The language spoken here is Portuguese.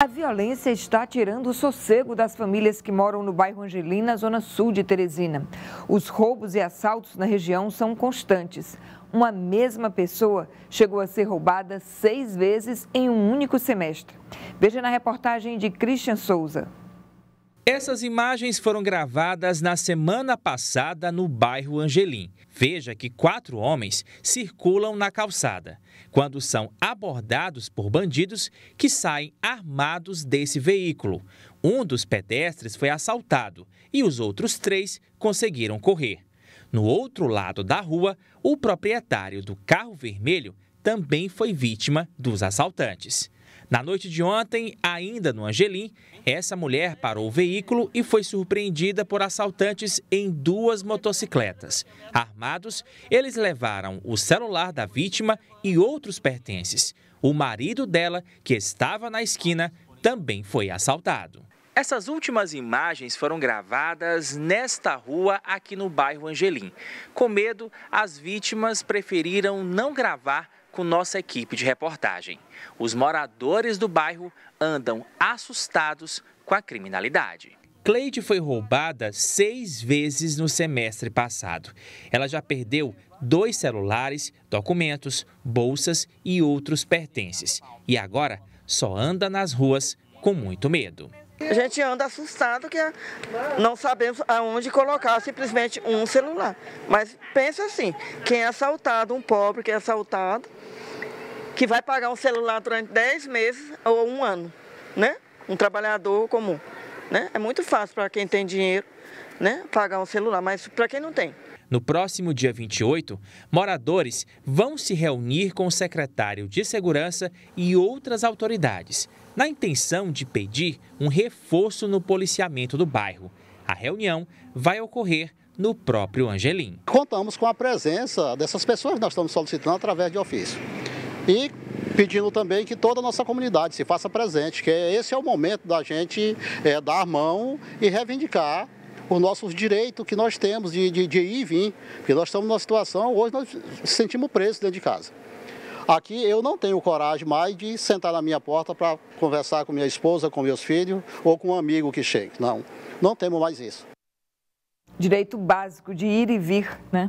A violência está tirando o sossego das famílias que moram no bairro Angelina, zona sul de Teresina. Os roubos e assaltos na região são constantes. Uma mesma pessoa chegou a ser roubada seis vezes em um único semestre. Veja na reportagem de Christian Souza. Essas imagens foram gravadas na semana passada no bairro Angelim. Veja que quatro homens circulam na calçada quando são abordados por bandidos que saem armados desse veículo. Um dos pedestres foi assaltado e os outros três conseguiram correr. No outro lado da rua, o proprietário do carro vermelho também foi vítima dos assaltantes. Na noite de ontem, ainda no Angelim, essa mulher parou o veículo e foi surpreendida por assaltantes em duas motocicletas. Armados, eles levaram o celular da vítima e outros pertences. O marido dela, que estava na esquina, também foi assaltado. Essas últimas imagens foram gravadas nesta rua aqui no bairro Angelim. Com medo, as vítimas preferiram não gravar com nossa equipe de reportagem. Os moradores do bairro andam assustados com a criminalidade. Cleide foi roubada seis vezes no semestre passado. Ela já perdeu dois celulares, documentos, bolsas e outros pertences. E agora só anda nas ruas com muito medo. A gente anda assustado que não sabemos aonde colocar simplesmente um celular. Mas pensa assim, quem é assaltado, um pobre que é assaltado, que vai pagar um celular durante 10 meses ou um ano, né? Um trabalhador comum, né? É muito fácil para quem tem dinheiro, né? Pagar um celular, mas para quem não tem. No próximo dia 28, moradores vão se reunir com o secretário de Segurança e outras autoridades, na intenção de pedir um reforço no policiamento do bairro. A reunião vai ocorrer no próprio Angelim. Contamos com a presença dessas pessoas que nós estamos solicitando através de ofício. E pedindo também que toda a nossa comunidade se faça presente, que é, esse é o momento da gente é, dar mão e reivindicar o nosso direito que nós temos de, de, de ir e vir, porque nós estamos numa situação, hoje nós sentimos presos dentro de casa. Aqui eu não tenho coragem mais de sentar na minha porta para conversar com minha esposa, com meus filhos ou com um amigo que chegue. Não, não temos mais isso. Direito básico de ir e vir, né?